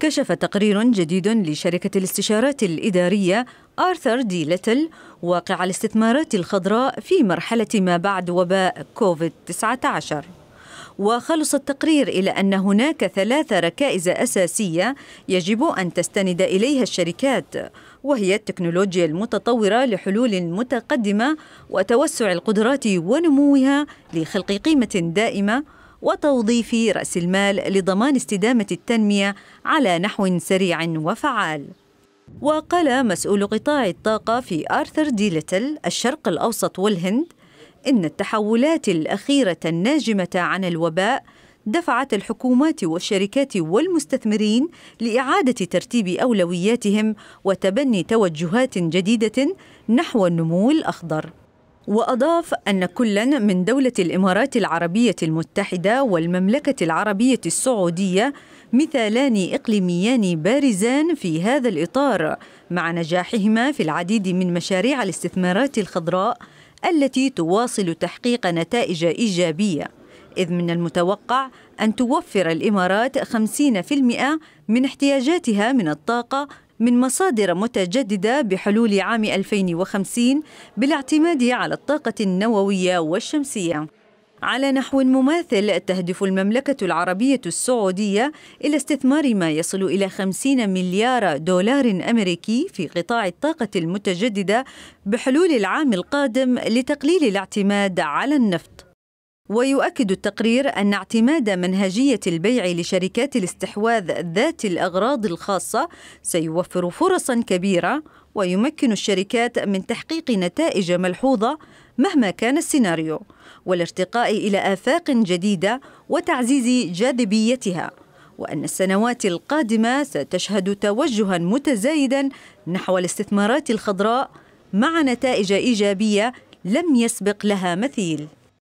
كشف تقرير جديد لشركة الاستشارات الإدارية آرثر دي ليتل واقع الاستثمارات الخضراء في مرحلة ما بعد وباء كوفيد-19 وخلص التقرير إلى أن هناك ثلاث ركائز أساسية يجب أن تستند إليها الشركات وهي التكنولوجيا المتطورة لحلول متقدمة وتوسع القدرات ونموها لخلق قيمة دائمة وتوظيف راس المال لضمان استدامه التنميه على نحو سريع وفعال وقال مسؤول قطاع الطاقه في ارثر دي الشرق الاوسط والهند ان التحولات الاخيره الناجمه عن الوباء دفعت الحكومات والشركات والمستثمرين لاعاده ترتيب اولوياتهم وتبني توجهات جديده نحو النمو الاخضر وأضاف أن كلا من دولة الإمارات العربية المتحدة والمملكة العربية السعودية مثالان إقليميان بارزان في هذا الإطار مع نجاحهما في العديد من مشاريع الاستثمارات الخضراء التي تواصل تحقيق نتائج إيجابية إذ من المتوقع أن توفر الإمارات 50% من احتياجاتها من الطاقة من مصادر متجددة بحلول عام 2050 بالاعتماد على الطاقة النووية والشمسية. على نحو مماثل تهدف المملكة العربية السعودية إلى استثمار ما يصل إلى 50 مليار دولار أمريكي في قطاع الطاقة المتجددة بحلول العام القادم لتقليل الاعتماد على النفط ويؤكد التقرير أن اعتماد منهجية البيع لشركات الاستحواذ ذات الأغراض الخاصة سيوفر فرصا كبيرة ويمكن الشركات من تحقيق نتائج ملحوظة مهما كان السيناريو والارتقاء إلى آفاق جديدة وتعزيز جاذبيتها وأن السنوات القادمة ستشهد توجها متزايدا نحو الاستثمارات الخضراء مع نتائج إيجابية لم يسبق لها مثيل